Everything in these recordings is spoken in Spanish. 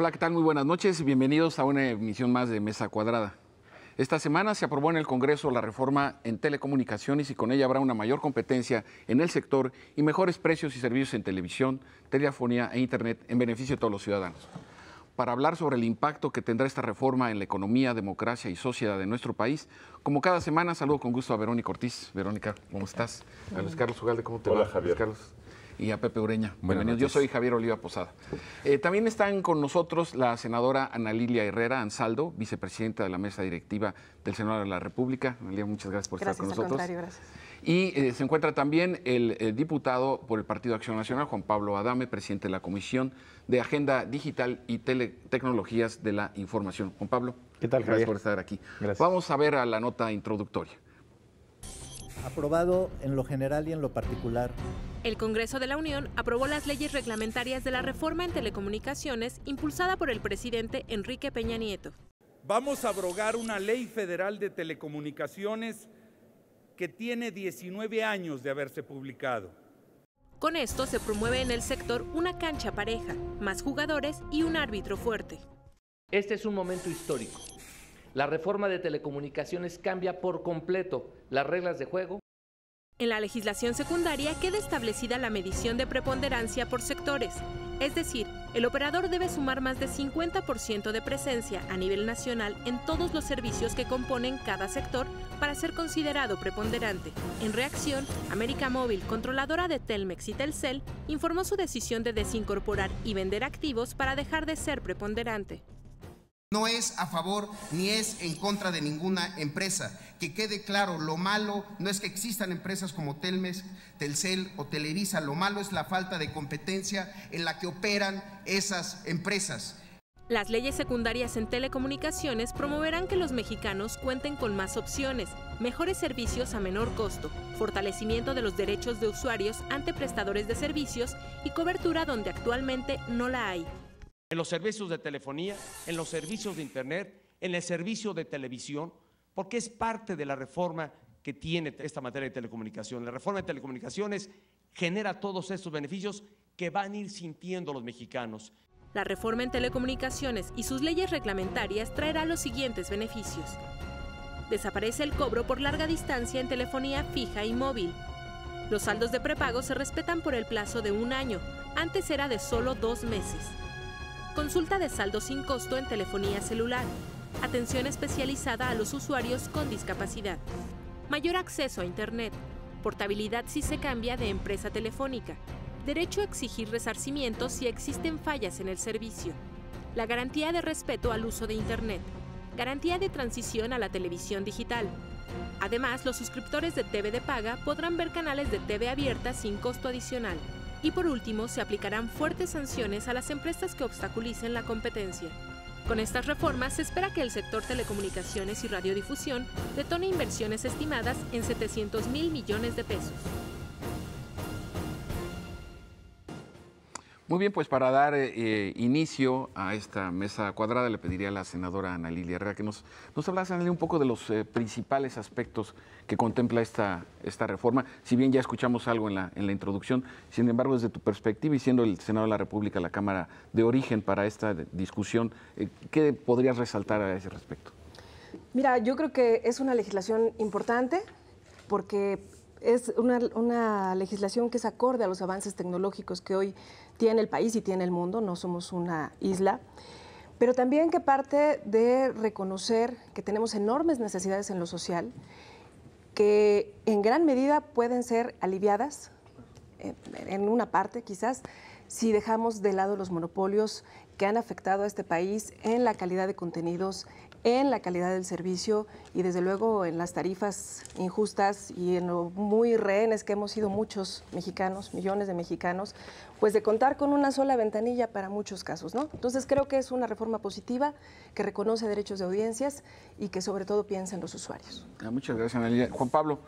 Hola, ¿qué tal? Muy buenas noches. y Bienvenidos a una emisión más de Mesa Cuadrada. Esta semana se aprobó en el Congreso la reforma en telecomunicaciones y con ella habrá una mayor competencia en el sector y mejores precios y servicios en televisión, telefonía e Internet en beneficio de todos los ciudadanos. Para hablar sobre el impacto que tendrá esta reforma en la economía, democracia y sociedad de nuestro país, como cada semana saludo con gusto a Verónica Ortiz. Verónica, ¿cómo estás? A Luis Carlos Ugalde, ¿cómo te Hola, va? Javier. Carlos y a Pepe Ureña. Bienvenidos. Yo soy Javier Oliva Posada. Eh, también están con nosotros la senadora Ana Lilia Herrera Ansaldo, vicepresidenta de la mesa directiva del Senado de la República. Ana muchas gracias por estar con nosotros. Contrario, gracias. Y eh, se encuentra también el, diputado por el Partido Acción Nacional, Juan Pablo Adame, presidente de la Comisión de Agenda Digital y Tecnologías de la Información. Juan Pablo, ¿qué tal? Gracias por estar aquí. Vamos a ver a la nota introductoria aprobado en lo general y en lo particular. El Congreso de la Unión aprobó las leyes reglamentarias de la reforma en telecomunicaciones impulsada por el presidente Enrique Peña Nieto. Vamos a abrogar una ley federal de telecomunicaciones que tiene 19 años de haberse publicado. Con esto se promueve en el sector una cancha pareja, más jugadores y un árbitro fuerte. Este es un momento histórico la reforma de telecomunicaciones cambia por completo las reglas de juego. En la legislación secundaria queda establecida la medición de preponderancia por sectores, es decir, el operador debe sumar más de 50% de presencia a nivel nacional en todos los servicios que componen cada sector para ser considerado preponderante. En reacción, América Móvil, controladora de Telmex y Telcel, informó su decisión de desincorporar y vender activos para dejar de ser preponderante. No es a favor ni es en contra de ninguna empresa. Que quede claro, lo malo no es que existan empresas como Telmes, Telcel o Televisa, lo malo es la falta de competencia en la que operan esas empresas. Las leyes secundarias en telecomunicaciones promoverán que los mexicanos cuenten con más opciones, mejores servicios a menor costo, fortalecimiento de los derechos de usuarios ante prestadores de servicios y cobertura donde actualmente no la hay en los servicios de telefonía, en los servicios de Internet, en el servicio de televisión, porque es parte de la reforma que tiene esta materia de telecomunicación. La reforma de telecomunicaciones genera todos estos beneficios que van a ir sintiendo los mexicanos. La reforma en telecomunicaciones y sus leyes reglamentarias traerá los siguientes beneficios. Desaparece el cobro por larga distancia en telefonía fija y móvil. Los saldos de prepago se respetan por el plazo de un año, antes era de solo dos meses. Consulta de saldo sin costo en telefonía celular. Atención especializada a los usuarios con discapacidad. Mayor acceso a Internet. Portabilidad si se cambia de empresa telefónica. Derecho a exigir resarcimiento si existen fallas en el servicio. La garantía de respeto al uso de Internet. Garantía de transición a la televisión digital. Además, los suscriptores de TV de paga podrán ver canales de TV abierta sin costo adicional. Y por último, se aplicarán fuertes sanciones a las empresas que obstaculicen la competencia. Con estas reformas se espera que el sector telecomunicaciones y radiodifusión detone inversiones estimadas en 700 mil millones de pesos. Muy bien, pues para dar eh, inicio a esta mesa cuadrada, le pediría a la senadora Ana Lilia Herrera que nos, nos hablase, un poco de los eh, principales aspectos que contempla esta, esta reforma. Si bien ya escuchamos algo en la, en la introducción, sin embargo, desde tu perspectiva y siendo el Senado de la República la Cámara de origen para esta discusión, eh, ¿qué podrías resaltar a ese respecto? Mira, yo creo que es una legislación importante porque es una, legislación que es acorde a los avances tecnológicos que hoy tiene el país y tiene el mundo, no somos una isla, pero también que parte de reconocer que tenemos enormes necesidades en lo social, que en gran medida pueden ser aliviadas, eh, en una parte quizás, si dejamos de lado los monopolios que han afectado a este país en la calidad de contenidos, en la calidad del servicio y desde luego en las tarifas injustas y en lo muy rehenes que hemos sido muchos mexicanos, millones de mexicanos, pues de contar con una sola ventanilla para muchos casos, ¿no? Entonces creo que es una reforma positiva que reconoce derechos de audiencias y que sobre todo piensa en los usuarios. Ah, muchas gracias, Analia. Juan Pablo,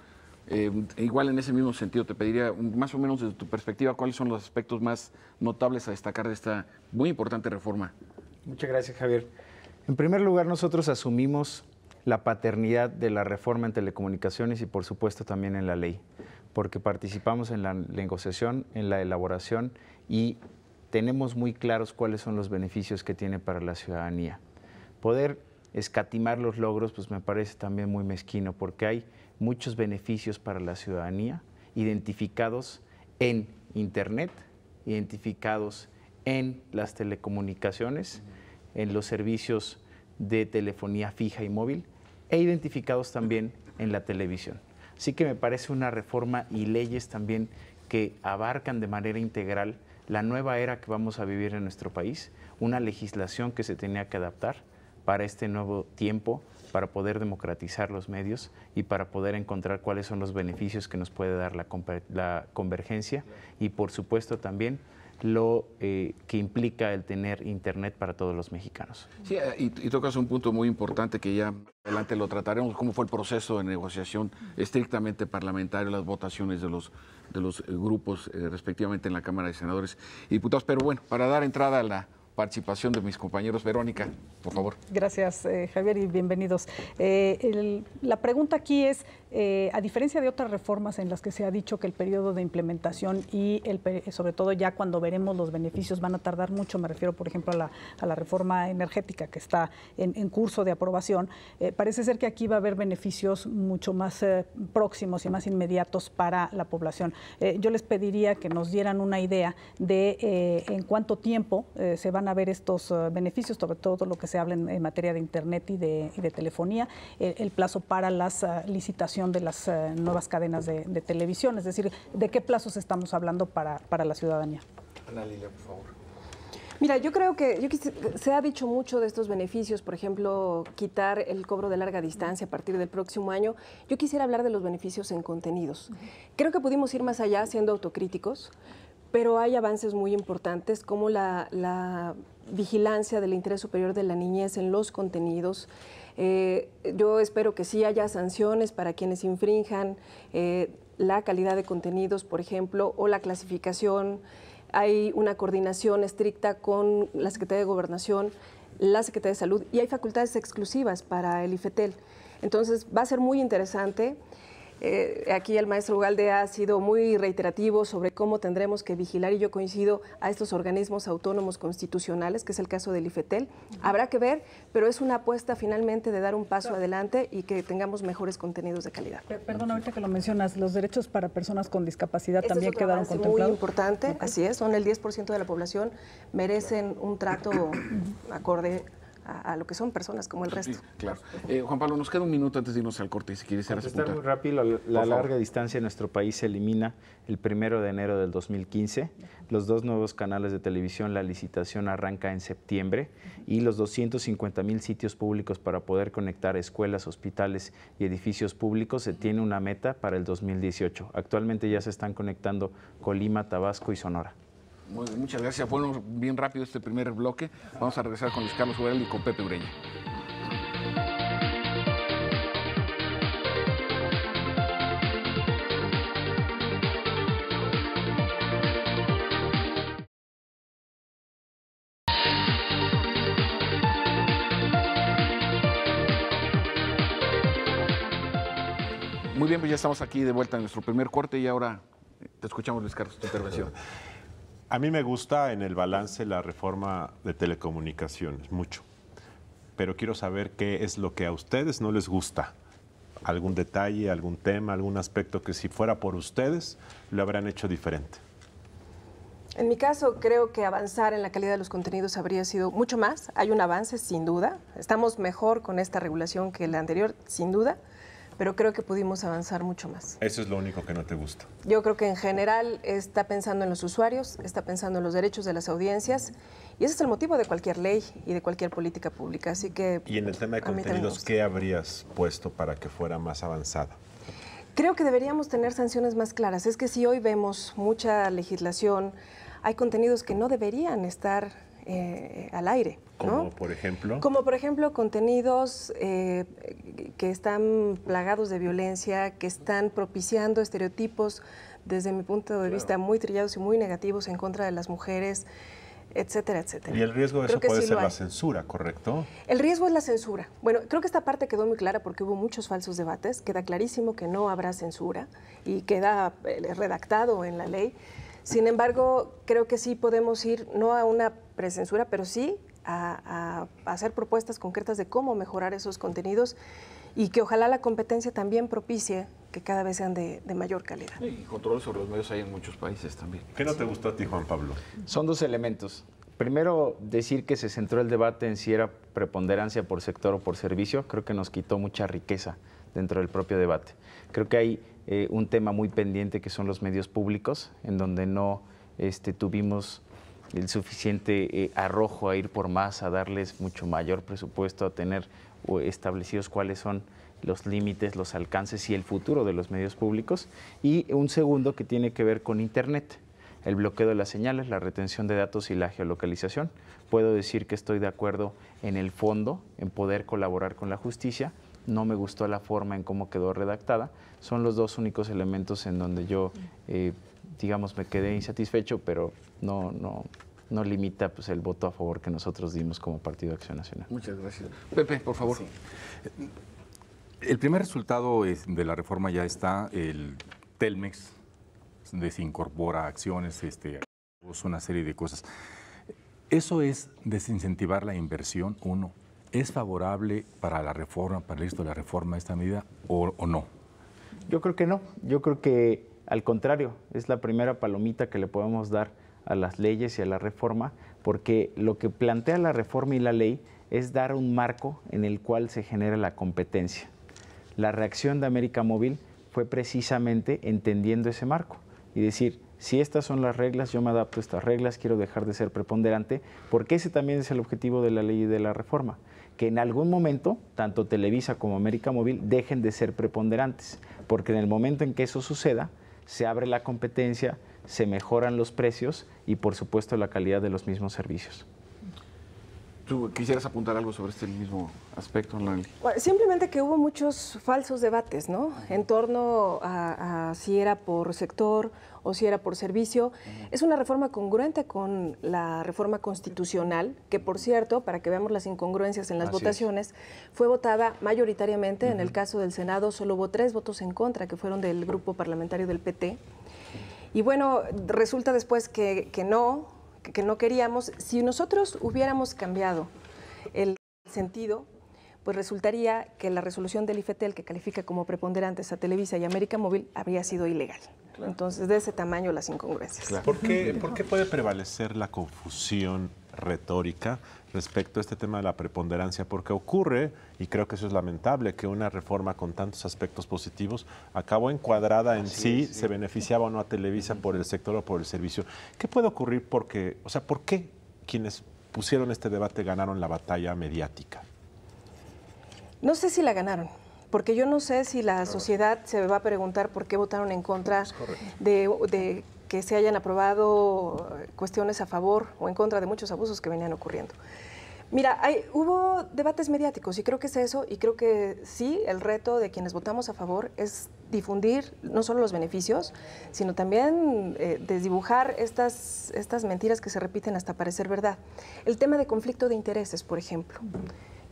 eh, igual en ese mismo sentido, te pediría más o menos desde tu perspectiva cuáles son los aspectos más notables a destacar de esta muy importante reforma. Muchas gracias, Javier. En primer lugar, nosotros asumimos la paternidad de la reforma en telecomunicaciones y por supuesto también en la ley, porque participamos en la negociación, en la elaboración y tenemos muy claros cuáles son los beneficios que tiene para la ciudadanía. Poder escatimar los logros, pues me parece también muy mezquino, porque hay muchos beneficios para la ciudadanía identificados en Internet, identificados en las telecomunicaciones en los servicios de telefonía fija y móvil e identificados también en la televisión. Así que me parece una reforma y leyes también que abarcan de manera integral la nueva era que vamos a vivir en nuestro país, una legislación que se tenía que adaptar para este nuevo tiempo, para poder democratizar los medios y para poder encontrar cuáles son los beneficios que nos puede dar la, la convergencia y por supuesto también lo eh, que implica el tener Internet para todos los mexicanos. Sí, eh, y, tocas un punto muy importante que ya adelante lo trataremos, cómo fue el proceso de negociación estrictamente parlamentario, las votaciones de los, de los eh, grupos respectivamente en la Cámara de Senadores y Diputados. Pero bueno, para dar entrada a la participación de mis compañeros. Verónica, por favor. Gracias, Javier, y bienvenidos. la pregunta aquí es, eh, a diferencia de otras reformas en las que se ha dicho que el periodo de implementación y el, sobre todo ya cuando veremos los beneficios van a tardar mucho, me refiero por ejemplo a la, reforma energética que está en, curso de aprobación, eh, parece ser que aquí va a haber beneficios mucho más eh, próximos y más inmediatos para la población. yo les pediría que nos dieran una idea de en cuánto tiempo se van a ver estos beneficios, sobre todo lo que se habla en, materia de Internet y de, telefonía, el plazo para las licitaciones de las eh, nuevas cadenas de, televisión? Es decir, ¿de qué plazos estamos hablando para, la ciudadanía? Ana Lilia, por favor. Mira, yo creo que se ha dicho mucho de estos beneficios, por ejemplo, quitar el cobro de larga distancia a partir del próximo año. Yo quisiera hablar de los beneficios en contenidos. Creo que pudimos ir más allá siendo autocríticos, pero hay avances muy importantes como la, la vigilancia del interés superior de la niñez en los contenidos, eh, yo espero que sí haya sanciones para quienes infrinjan eh, la calidad de contenidos, por ejemplo, o la clasificación. Hay una coordinación estricta con la Secretaría de Gobernación, la Secretaría de Salud y hay facultades exclusivas para el IFETEL. Entonces va a ser muy interesante. Eh, aquí el maestro Ugalde ha sido muy reiterativo sobre cómo tendremos que vigilar, y yo coincido, a estos organismos autónomos constitucionales, que es el caso del IFETEL. Habrá que ver, pero es una apuesta finalmente de dar un paso adelante y que tengamos mejores contenidos de calidad. perdón, ahorita que lo mencionas, los derechos para personas con discapacidad también quedaron contemplados. Muy importante, así es, son el 10% de la población, merecen un trato acorde a, lo que son personas como el resto. claro. Eh, Juan Pablo, nos queda un minuto antes de irnos al corte, si quieres hacer muy rápido, la, larga distancia en nuestro país se elimina el primero de enero del 2015. Los dos nuevos canales de televisión, la licitación arranca en septiembre y los 250 mil sitios públicos para poder conectar escuelas, hospitales y edificios públicos se tiene una meta para el 2018. Actualmente ya se están conectando Colima, Tabasco y Sonora muchas gracias. Bueno, bien rápido este primer bloque. Vamos a regresar con Luis Carlos Urel y con Pepe Ureña. Muy bien, pues ya estamos aquí de vuelta en nuestro primer corte y ahora te escuchamos, Luis Carlos, tu intervención. A mí me gusta en el balance la reforma de telecomunicaciones, mucho. Pero quiero saber qué es lo que a ustedes no les gusta. Algún detalle, algún tema, algún aspecto que si fuera por ustedes lo habrán hecho diferente. En mi caso, creo que avanzar en la calidad de los contenidos habría sido mucho más. Hay un avance, sin duda. Estamos mejor con esta regulación que la anterior, sin duda pero creo que pudimos avanzar mucho más. Eso es lo único que no te gusta. Yo creo que en general está pensando en los usuarios, está pensando en los derechos de las audiencias y ese es el motivo de cualquier ley y de cualquier política pública. Así que y en el tema de contenidos, ¿qué habrías puesto para que fuera más avanzada? Creo que deberíamos tener sanciones más claras. Es que si hoy vemos mucha legislación, hay contenidos que no deberían estar eh, al aire. Como por ejemplo. Como por ejemplo contenidos eh, que están plagados de violencia, que están propiciando estereotipos desde mi punto de vista muy trillados y muy negativos en contra de las mujeres, etcétera, etcétera. Y el riesgo de eso puede ser la censura, ¿correcto? El riesgo es la censura. Bueno, creo que esta parte quedó muy clara porque hubo muchos falsos debates. Queda clarísimo que no habrá censura y queda eh, redactado en la ley. Sin embargo, creo que sí podemos ir no a una precensura, pero sí a, hacer propuestas concretas de cómo mejorar esos contenidos y que ojalá la competencia también propicie que cada vez sean de, mayor calidad. Y control sobre los medios hay en muchos países también. ¿Qué no te gustó a ti, Juan Pablo? Son dos elementos. Primero, decir que se centró el debate en si era preponderancia por sector o por servicio, creo que nos quitó mucha riqueza dentro del propio debate. Creo que hay eh, un tema muy pendiente que son los medios públicos, en donde no este, tuvimos el suficiente eh, arrojo a ir por más, a darles mucho mayor presupuesto, a tener establecidos cuáles son los límites, los alcances y el futuro de los medios públicos. Y un segundo que tiene que ver con Internet, el bloqueo de las señales, la retención de datos y la geolocalización. Puedo decir que estoy de acuerdo en el fondo, en poder colaborar con la justicia. No me gustó la forma en cómo quedó redactada. Son los dos únicos elementos en donde yo eh, digamos, me quedé insatisfecho, pero no, no, no limita pues, el voto a favor que nosotros dimos como Partido de Acción Nacional. Muchas gracias. Pepe, por favor. El primer resultado de la reforma ya está, el Telmex desincorpora acciones, este, una serie de cosas. ¿Eso es desincentivar la inversión? Uno, ¿es favorable para la reforma, para el de la reforma esta medida o, o no? Yo creo que no. Yo creo que al contrario, es la primera palomita que le podemos dar a las leyes y a la reforma, porque lo que plantea la reforma y la ley es dar un marco en el cual se genera la competencia. La reacción de América Móvil fue precisamente entendiendo ese marco y decir, si estas son las reglas, yo me adapto a estas reglas, quiero dejar de ser preponderante, porque ese también es el objetivo de la ley y de la reforma, que en algún momento, tanto Televisa como América Móvil dejen de ser preponderantes, porque en el momento en que eso suceda, se abre la competencia, se mejoran los precios y por supuesto la calidad de los mismos servicios. ¿Tú quisieras apuntar algo sobre este mismo aspecto, Noel? Simplemente que hubo muchos falsos debates, ¿no? En torno a, si era por sector o si era por servicio. Es una reforma congruente con la reforma constitucional, que por cierto, para que veamos las incongruencias en las votaciones, fue votada mayoritariamente, en el caso del Senado solo hubo tres votos en contra, que fueron del grupo parlamentario del PT. Y bueno, resulta después que no, que no queríamos, si nosotros hubiéramos cambiado el sentido, pues resultaría que la resolución del IFETEL, que califica como preponderantes a Televisa y América Móvil, habría sido ilegal. Entonces, de ese tamaño las incongruencias. ¿Por qué puede prevalecer la confusión retórica respecto a este tema de la preponderancia, porque ocurre, y creo que eso es lamentable, que una reforma con tantos aspectos positivos acabó encuadrada en sí, se beneficiaba o no a Televisa por el sector o por el servicio. ¿Qué puede ocurrir porque, o sea, por qué quienes pusieron este debate ganaron la batalla mediática? No sé si la ganaron porque yo no sé si la sociedad se va a preguntar por qué votaron en contra de, que se hayan aprobado eh, cuestiones a favor o en contra de muchos abusos que venían ocurriendo. Mira, hay, hubo debates mediáticos y creo que es eso, y creo que sí, el reto de quienes votamos a favor es difundir no solo los beneficios, sino también eh, desdibujar estas, estas mentiras que se repiten hasta parecer verdad. El tema de conflicto de intereses, por ejemplo.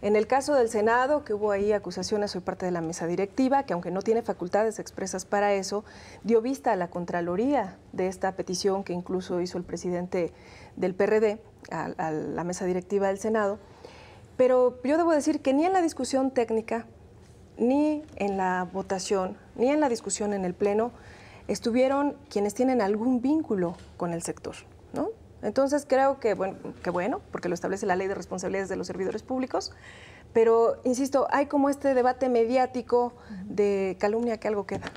En el caso del Senado, que hubo ahí acusaciones por parte de la mesa directiva, que aunque no tiene facultades expresas para eso, dio vista a la Contraloría de esta petición que incluso hizo el presidente del PRD a, a la mesa directiva del Senado. Pero yo debo decir que ni en la discusión técnica, ni en la votación, ni en la discusión en el Pleno, estuvieron quienes tienen algún vínculo con el sector. ¿no? Entonces creo que bueno, que bueno, porque lo establece la ley de responsabilidades de los servidores públicos, pero insisto, hay como este debate mediático de calumnia que algo queda.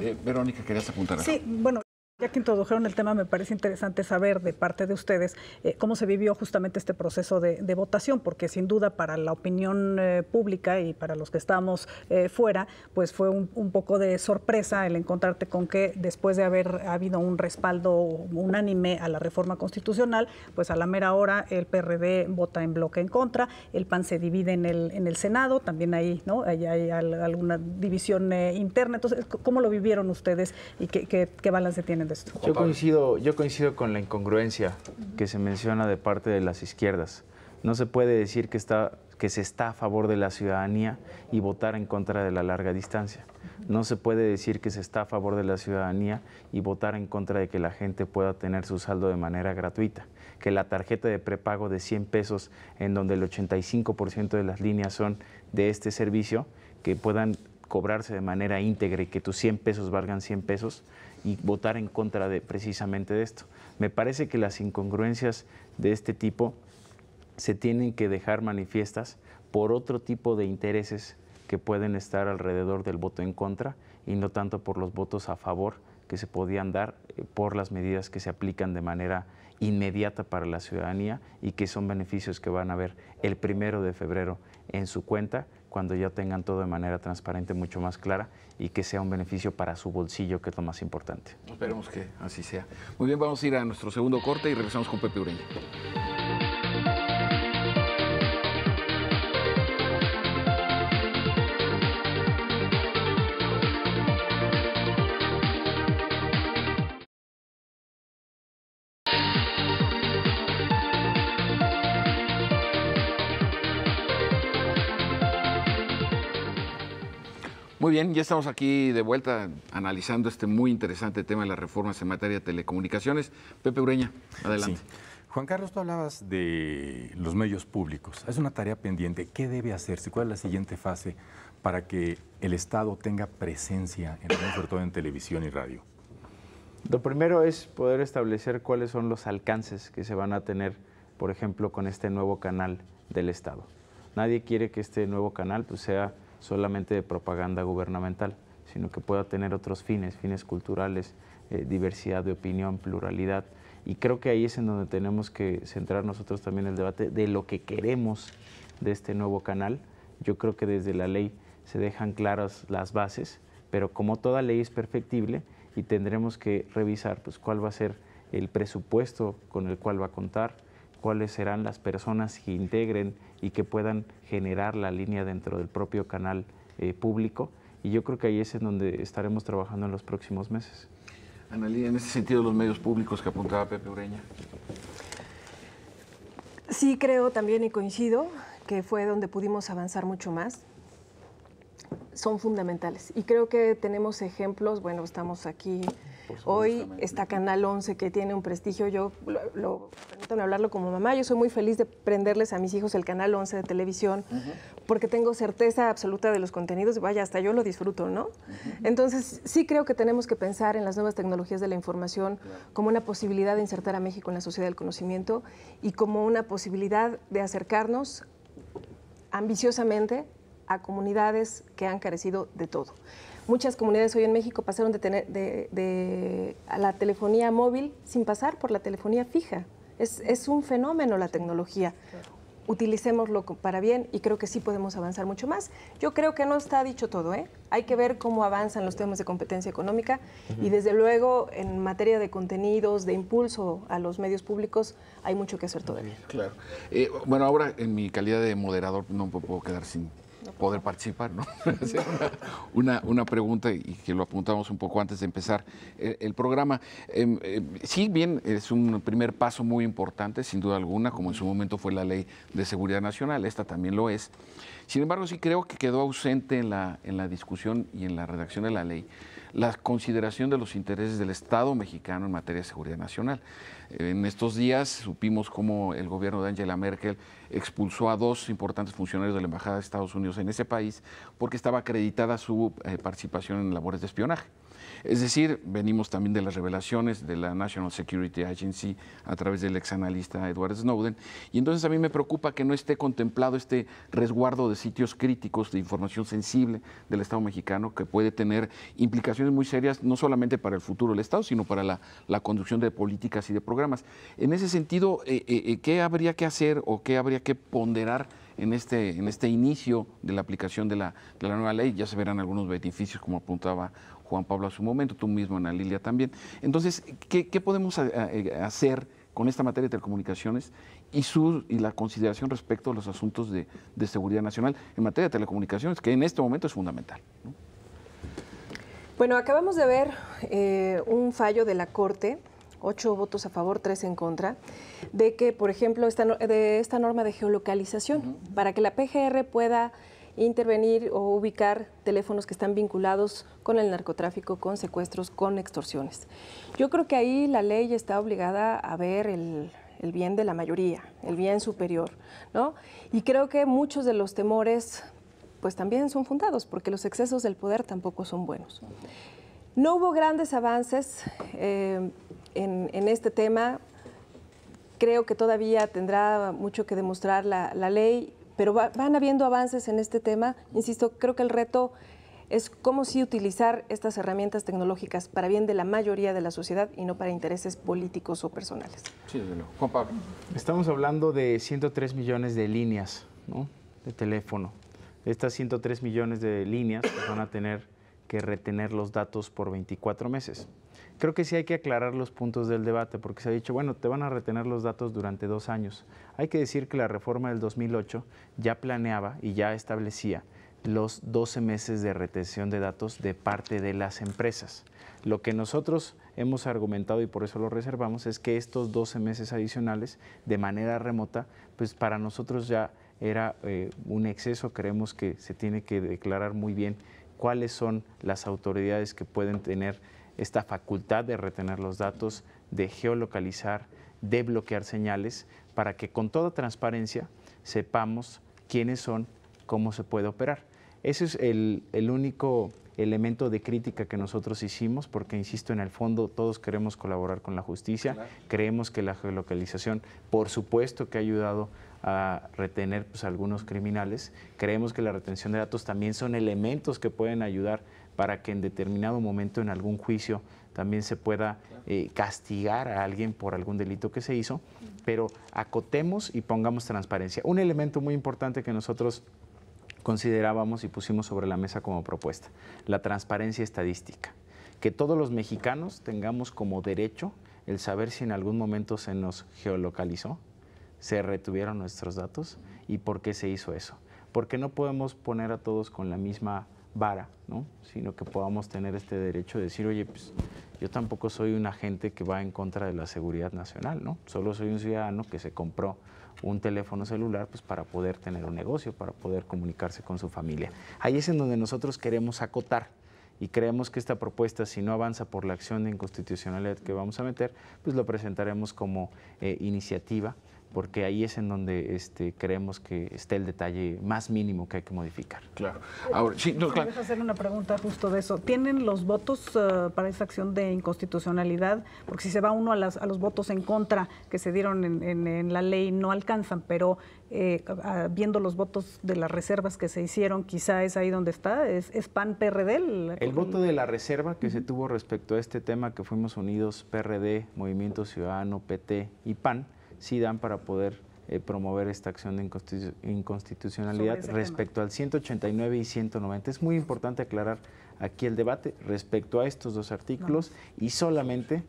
Eh, Verónica, querías apuntar. Sí, bueno. Ya que introdujeron el tema, me parece interesante saber de parte de ustedes eh, cómo se vivió justamente este proceso de, votación, porque sin duda para la opinión eh, pública y para los que estamos eh, fuera, pues fue un, poco de sorpresa el encontrarte con que después de haber habido un respaldo unánime a la reforma constitucional, pues a la mera hora el PRD vota en bloque en contra, el PAN se divide en el, en el Senado, también ahí, ¿no? hay alguna división interna. Entonces, ¿cómo lo vivieron ustedes y qué, qué balance tienen de yo coincido, yo coincido con la incongruencia que se menciona de parte de las izquierdas. No se puede decir que, está, que se está a favor de la ciudadanía y votar en contra de la larga distancia. No se puede decir que se está a favor de la ciudadanía y votar en contra de que la gente pueda tener su saldo de manera gratuita, que la tarjeta de prepago de 100 pesos, en donde el 85% de las líneas son de este servicio, que puedan cobrarse de manera íntegra y que tus 100 pesos valgan 100 pesos, y votar en contra de precisamente de esto. Me parece que las incongruencias de este tipo se tienen que dejar manifiestas por otro tipo de intereses que pueden estar alrededor del voto en contra y no tanto por los votos a favor que se podían dar eh, por las medidas que se aplican de manera inmediata para la ciudadanía y que son beneficios que van a ver el primero de febrero en su cuenta cuando ya tengan todo de manera transparente, mucho más clara y que sea un beneficio para su bolsillo, que es lo más importante. Esperemos que así sea. Muy bien, vamos a ir a nuestro segundo corte y regresamos con Pepe Ureña. bien, ya estamos aquí de vuelta analizando este muy interesante tema de las reformas en materia de telecomunicaciones. Pepe Ureña, adelante. Juan Carlos, tú hablabas de los medios públicos. Es una tarea pendiente. ¿Qué debe hacerse? ¿Cuál es la siguiente fase para que el Estado tenga presencia, en, sobre todo en televisión y radio? Lo primero es poder establecer cuáles son los alcances que se van a tener, por ejemplo, con este nuevo canal del Estado. Nadie quiere que este nuevo canal pues, sea solamente de propaganda gubernamental, sino que pueda tener otros fines, fines culturales, eh, diversidad de opinión, pluralidad. Y creo que ahí es en donde tenemos que centrar nosotros también el debate de lo que queremos de este nuevo canal. Yo creo que desde la ley se dejan claras las bases, pero como toda ley es perfectible y tendremos que revisar pues, cuál va a ser el presupuesto con el cual va a contar, cuáles serán las personas que integren y que puedan generar la línea dentro del propio canal eh, público. Y yo creo que ahí es en donde estaremos trabajando en los próximos meses. Analía, en ese sentido, los medios públicos que apuntaba Pepe Ureña. Sí, creo también y coincido que fue donde pudimos avanzar mucho más son fundamentales. Y creo que tenemos ejemplos, bueno, estamos aquí hoy, está Canal 11 que tiene un prestigio, yo, lo, permítanme hablarlo como mamá, yo soy muy feliz de prenderles a mis hijos el Canal 11 de televisión, porque tengo certeza absoluta de los contenidos, vaya, hasta yo lo disfruto, ¿no? Entonces, sí creo que tenemos que pensar en las nuevas tecnologías de la información como una posibilidad de insertar a México en la sociedad del conocimiento y como una posibilidad de acercarnos ambiciosamente a comunidades que han carecido de todo. Muchas comunidades hoy en México pasaron de, tener, de, a la telefonía móvil sin pasar por la telefonía fija. Es, un fenómeno la tecnología. Utilicémoslo para bien y creo que sí podemos avanzar mucho más. Yo creo que no está dicho todo, ¿eh? Hay que ver cómo avanzan los temas de competencia económica y desde luego en materia de contenidos, de impulso a los medios públicos, hay mucho que hacer todavía. Claro. Eh, bueno, ahora en mi calidad de moderador no puedo quedar sin poder participar, ¿no? una, una, pregunta y que lo apuntamos un poco antes de empezar eh, el, programa. Em, em, sí, bien, es un primer paso muy importante, sin duda alguna, como en su momento fue la ley de seguridad nacional, esta también lo es. Sin embargo, sí creo que quedó ausente en la discusión y en la redacción de la ley la consideración de los intereses del Estado mexicano en materia de seguridad nacional. En estos días supimos cómo el gobierno de Angela Merkel expulsó a dos importantes funcionarios de la Embajada de Estados Unidos en ese país porque estaba acreditada su eh, participación en labores de espionaje. Es decir, venimos también de las revelaciones de la National Security Agency a través del exanalista Edward Snowden. Y entonces a mí me preocupa que no esté contemplado este resguardo de sitios críticos de información sensible del Estado mexicano que puede tener implicaciones muy serias no solamente para el futuro del Estado, sino para la, conducción de políticas y de programas. En ese sentido, eh, eh, eh, ¿qué habría que hacer o qué habría que ponderar? en este, en este inicio de la aplicación de la, de la, nueva ley. Ya se verán algunos beneficios, como apuntaba Juan Pablo a su momento, tú mismo, Ana Lilia también. Entonces, ¿qué, podemos eh, eh, hacer con esta materia de telecomunicaciones y, su, y la consideración respecto a los asuntos de, seguridad nacional en materia de telecomunicaciones, que en este momento es fundamental? Bueno, acabamos de ver eh, un fallo de la Corte ocho votos a favor, tres en contra, de que, por ejemplo, esta, de esta norma de geolocalización, para que la PGR pueda intervenir o ubicar teléfonos que están vinculados con el narcotráfico, con secuestros, con extorsiones. Yo creo que ahí la ley está obligada a ver el, bien de la mayoría, el bien superior, Y creo que muchos de los temores pues también son fundados, porque los excesos del poder tampoco son buenos. No hubo grandes avances eh, en, este tema. Creo que todavía tendrá mucho que demostrar la ley pero van habiendo avances en este tema. Insisto, creo que el reto es cómo sí utilizar estas herramientas tecnológicas para bien de la mayoría de la sociedad y no para intereses políticos o personales. Sí, desde luego. Juan Pablo. Estamos hablando de 103 millones de líneas de teléfono. Estas 103 millones de líneas van a tener que retener los datos por 24 meses. Creo que sí hay que aclarar los puntos del debate, porque se ha dicho, bueno, te van a retener los datos durante dos años. Hay que decir que la reforma del 2008 ya planeaba y ya establecía los 12 meses de retención de datos de parte de las empresas. Lo que nosotros hemos argumentado y por eso lo reservamos es que estos 12 meses adicionales de manera remota, pues para nosotros ya era eh, un exceso, creemos que se tiene que declarar muy bien cuáles son las autoridades que pueden tener esta facultad de retener los datos, de geolocalizar, de bloquear señales, para que con toda transparencia sepamos quiénes son, cómo se puede operar. Ese es el, único elemento de crítica que nosotros hicimos, porque, insisto, en el fondo todos queremos colaborar con la justicia, creemos que la geolocalización, por supuesto que ha ayudado a retener a pues, algunos criminales, creemos que la retención de datos también son elementos que pueden ayudar para que en determinado momento en algún juicio también se pueda eh, castigar a alguien por algún delito que se hizo, pero acotemos y pongamos transparencia. Un elemento muy importante que nosotros considerábamos y pusimos sobre la mesa como propuesta, la transparencia estadística, que todos los mexicanos tengamos como derecho el saber si en algún momento se nos geolocalizó, se retuvieron nuestros datos y por qué se hizo eso. Porque no podemos poner a todos con la misma vara, ¿no? sino que podamos tener este derecho de decir, oye, pues yo tampoco soy un agente que va en contra de la seguridad nacional, ¿no? solo soy un ciudadano que se compró un teléfono celular pues, para poder tener un negocio, para poder comunicarse con su familia. Ahí es en donde nosotros queremos acotar y creemos que esta propuesta, si no avanza por la acción de inconstitucionalidad que vamos a meter, pues lo presentaremos como eh, iniciativa porque ahí es en donde este, creemos que está el detalle más mínimo que hay que modificar. Claro. Ahora, sí, hacer una pregunta justo de eso. ¿Tienen los votos eh, para esta acción de inconstitucionalidad? Porque si se va uno a, los votos en contra que se dieron en, la ley, no alcanzan, pero eh, viendo los votos de las reservas que se hicieron, quizá es ahí donde está, es, PAN PRD. El, voto de la reserva que se tuvo respecto a este tema que fuimos unidos PRD, Movimiento Ciudadano, PT y PAN, sí dan para poder eh, promover esta acción de inconstitucionalidad respecto al 189 y 190. Es muy importante aclarar aquí el debate respecto a estos dos artículos y solamente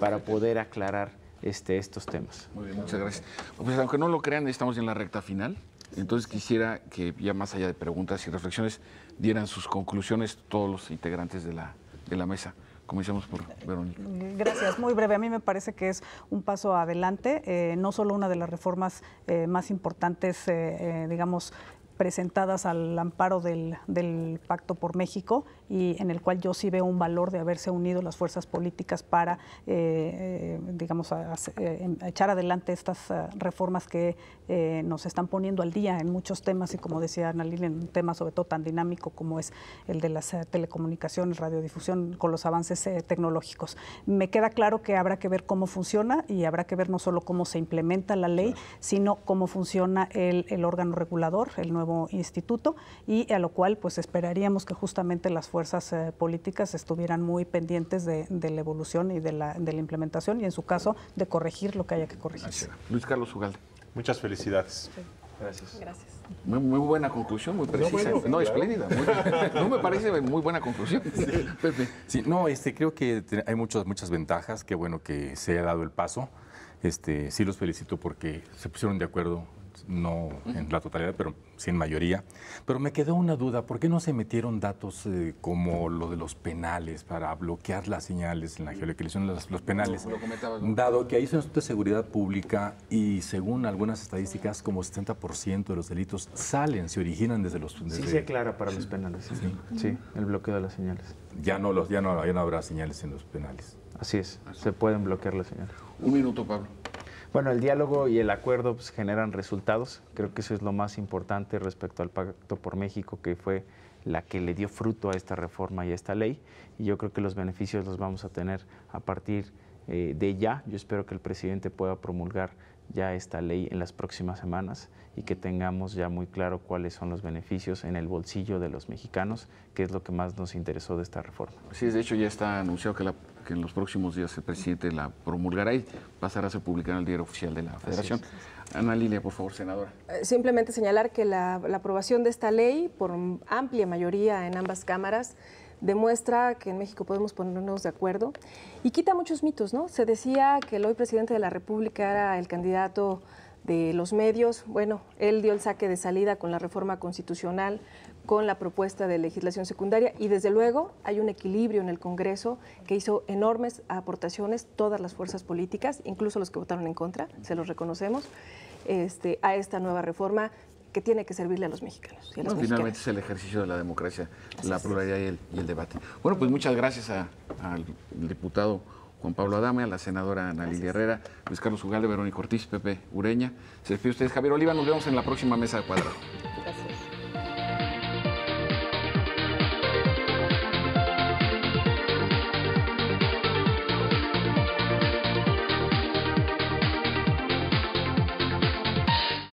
para poder aclarar este, estos temas. muchas gracias. Pues, aunque no lo crean, estamos en la recta final. Entonces quisiera que ya más allá de preguntas y reflexiones dieran sus conclusiones todos los integrantes de la mesa. Comencemos por Verónica. Gracias. Muy breve. A mí me parece que es un paso adelante, eh, no solo una de las reformas eh, más importantes, eh, digamos, presentadas al amparo del, Pacto por México y en el cual yo sí veo un valor de haberse unido las fuerzas políticas para, eh, eh, digamos, eh, echar adelante estas reformas que nos están poniendo al día en muchos temas y como decía Ana en un tema sobre todo tan dinámico como es el de las telecomunicaciones, radiodifusión, con los avances tecnológicos. Me queda claro que habrá que ver cómo funciona y habrá que ver no solo cómo se implementa la ley, sino cómo funciona el, el órgano regulador, el instituto y a lo cual pues esperaríamos que justamente las fuerzas eh, políticas estuvieran muy pendientes de, la evolución y de la, implementación y en su caso de corregir lo que haya que corregir. Luis Carlos Ugalde. Muchas felicidades. Gracias. Gracias. Muy, buena conclusión, muy precisa. No, espléndida. no me parece muy buena conclusión. no, este, creo que hay muchas, muchas ventajas. Qué bueno que se haya dado el paso. Este, sí los felicito porque se pusieron de acuerdo no en la totalidad, pero sí en mayoría. Pero me quedó una duda, ¿por qué no se metieron datos eh, como lo de los penales para bloquear las señales en la geolocalización de los, penales? Dado que ahí se de seguridad pública y según algunas estadísticas, como 70% de los delitos salen, se originan desde los... Desde... Sí se aclara para los penales, sí. el bloqueo de las señales. Ya no, los, ya, no, habrá señales en los penales. Así es, se pueden bloquear las señales. Un minuto, Pablo. Bueno, el diálogo y el acuerdo pues, generan resultados. Creo que eso es lo más importante respecto al Pacto por México, que fue la que le dio fruto a esta reforma y a esta ley. Y yo creo que los beneficios los vamos a tener a partir eh, de ya. Yo espero que el presidente pueda promulgar ya esta ley en las próximas semanas y que tengamos ya muy claro cuáles son los beneficios en el bolsillo de los mexicanos, que es lo que más nos interesó de esta reforma. Sí, de hecho ya está anunciado que la que en los próximos días el presidente la promulgará y pasará a ser publicada en el diario oficial de la Federación. Ana Lilia, por favor, senadora. Eh, simplemente señalar que la, la aprobación de esta ley por amplia mayoría en ambas cámaras demuestra que en México podemos ponernos de acuerdo y quita muchos mitos, ¿no? Se decía que el hoy presidente de la República era el candidato de los medios. Bueno, él dio el saque de salida con la reforma constitucional, con la propuesta de legislación secundaria y desde luego hay un equilibrio en el Congreso que hizo enormes aportaciones todas las fuerzas políticas, incluso los que votaron en contra, se los reconocemos, este, a esta nueva reforma que tiene que servirle a los mexicanos. finalmente es el ejercicio de la democracia, la pluralidad y el, debate. Bueno, pues muchas gracias al diputado Juan Pablo Adame, a la senadora Ana Lily Herrera, Luis Carlos Ugalde, Verónica Ortiz, Pepe Ureña. Se despide ustedes, Javier Oliva. Nos vemos en la próxima mesa de cuadrado.